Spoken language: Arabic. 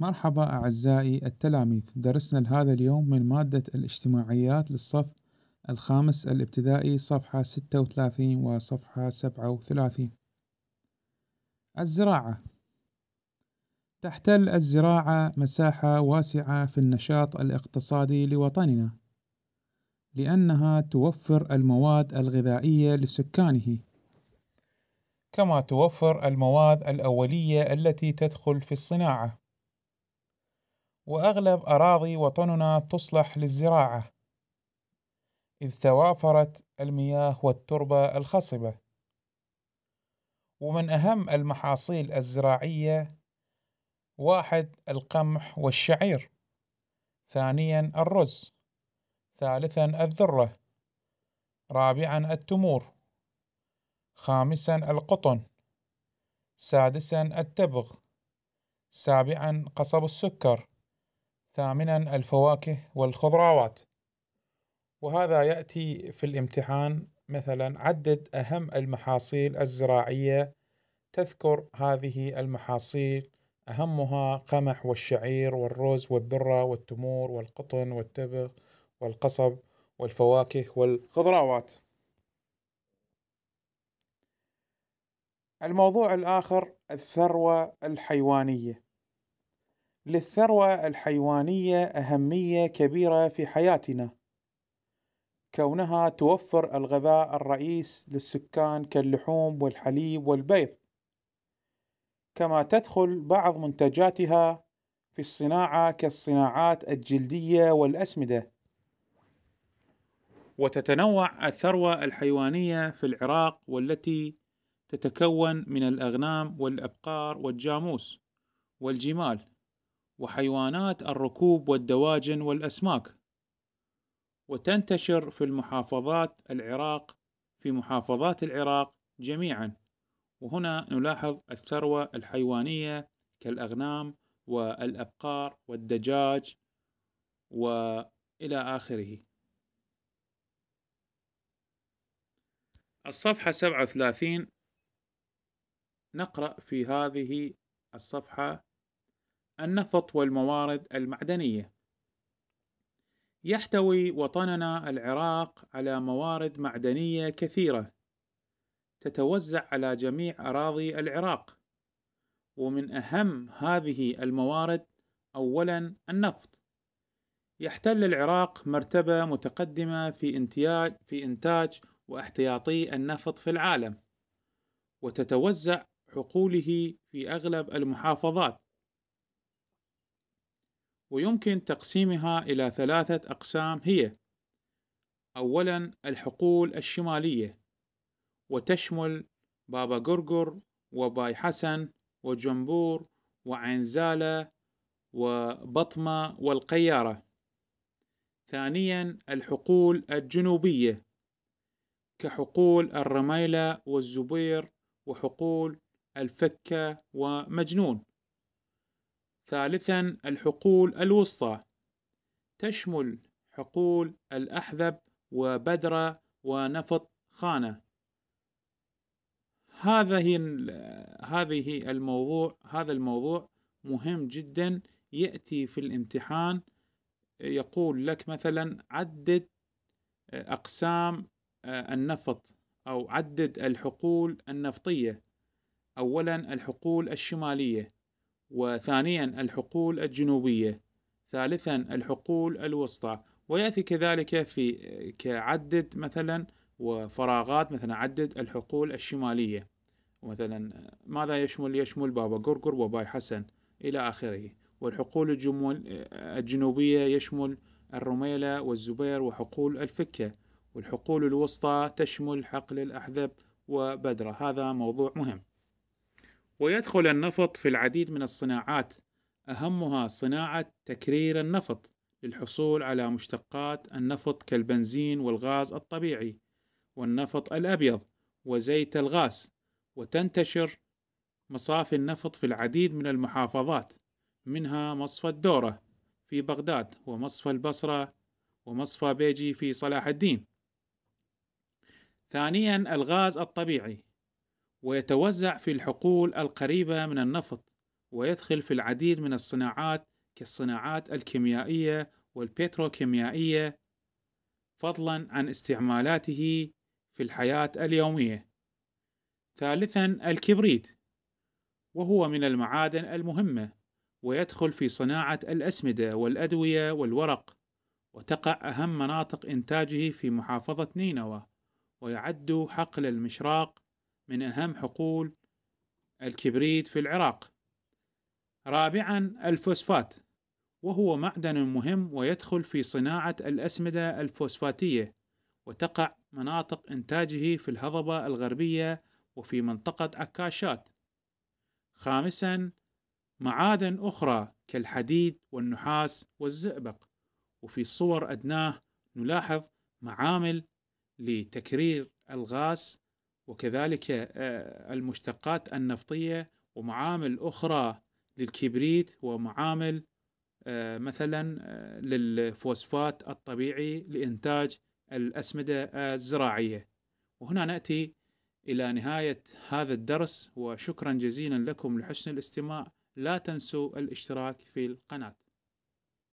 مرحبا أعزائي التلاميذ درسنا لهذا اليوم من مادة الاجتماعيات للصف الخامس الابتدائي صفحة 36 وصفحة 37 الزراعة تحتل الزراعة مساحة واسعة في النشاط الاقتصادي لوطننا لأنها توفر المواد الغذائية لسكانه كما توفر المواد الأولية التي تدخل في الصناعة وأغلب أراضي وطننا تصلح للزراعة إذ توافرت المياه والتربة الخصبة ومن أهم المحاصيل الزراعية واحد القمح والشعير ثانيا الرز ثالثا الذرة رابعا التمور خامسا القطن سادسا التبغ سابعا قصب السكر ثامنا الفواكه والخضروات وهذا يأتي في الامتحان مثلا عدد أهم المحاصيل الزراعية تذكر هذه المحاصيل أهمها قمح والشعير والرز والذرة والتمور والقطن والتبغ والقصب والفواكه والخضروات الموضوع الآخر الثروة الحيوانية للثروة الحيوانية أهمية كبيرة في حياتنا كونها توفر الغذاء الرئيس للسكان كاللحوم والحليب والبيض كما تدخل بعض منتجاتها في الصناعة كالصناعات الجلدية والأسمدة وتتنوع الثروة الحيوانية في العراق والتي تتكون من الأغنام والأبقار والجاموس والجمال وحيوانات الركوب والدواجن والأسماك وتنتشر في المحافظات العراق في محافظات العراق جميعا وهنا نلاحظ الثروة الحيوانية كالأغنام والأبقار والدجاج وإلى آخره الصفحة 37 نقرأ في هذه الصفحة النفط والموارد المعدنية. يحتوي وطننا العراق على موارد معدنية كثيرة تتوزع على جميع أراضي العراق، ومن أهم هذه الموارد أولاً النفط. يحتل العراق مرتبة متقدمة في انتاج في إنتاج واحتياطي النفط في العالم، وتتوزع حقوله في أغلب المحافظات، ويمكن تقسيمها إلى ثلاثة أقسام هي أولا الحقول الشمالية وتشمل بابا غرغر وباي حسن وجنبور وعنزالة وبطمة والقيارة ثانيا الحقول الجنوبية كحقول الرميلة والزبير وحقول الفكة ومجنون ثالثا الحقول الوسطى تشمل حقول الأحذب وبدرة ونفط خانة هذه هذه الموضوع هذا الموضوع مهم جدا يأتي في الامتحان يقول لك مثلا عدد آه، أقسام آه، النفط أو عدد الحقول النفطية أولا الحقول الشمالية وثانيا الحقول الجنوبية ثالثا الحقول الوسطى ويأتي كذلك في كعدد مثلا وفراغات مثلا عدد الحقول الشمالية مثلا ماذا يشمل يشمل بابا قرقر وباي حسن إلى آخره والحقول الجنوبية يشمل الرميلة والزبير وحقول الفكة والحقول الوسطى تشمل حقل الأحذب وبدرة هذا موضوع مهم ويدخل النفط في العديد من الصناعات أهمها صناعة تكرير النفط للحصول على مشتقات النفط كالبنزين والغاز الطبيعي والنفط الأبيض وزيت الغاز وتنتشر مصافي النفط في العديد من المحافظات منها مصفى الدورة في بغداد ومصفى البصرة ومصفى بيجي في صلاح الدين ثانيا الغاز الطبيعي ويتوزع في الحقول القريبة من النفط ويدخل في العديد من الصناعات كالصناعات الكيميائية والبتروكيميائية فضلا عن استعمالاته في الحياة اليومية. ثالثا الكبريت وهو من المعادن المهمة ويدخل في صناعة الأسمدة والأدوية والورق وتقع أهم مناطق إنتاجه في محافظة نينوى ويعد حقل المشراق من أهم حقول الكبريت في العراق رابعا الفوسفات وهو معدن مهم ويدخل في صناعة الأسمدة الفوسفاتية وتقع مناطق إنتاجه في الهضبة الغربية وفي منطقة عكاشات خامسا معادن أخرى كالحديد والنحاس والزئبق وفي صور أدناه نلاحظ معامل لتكرير الغاز وكذلك آه، المشتقات النفطية ومعامل أخرى للكبريت ومعامل آه، مثلا آه، للفوسفات الطبيعي لإنتاج الأسمدة الزراعية وهنا نأتي إلى نهاية هذا الدرس وشكرا جزيلا لكم لحسن الاستماع لا تنسوا الاشتراك في القناة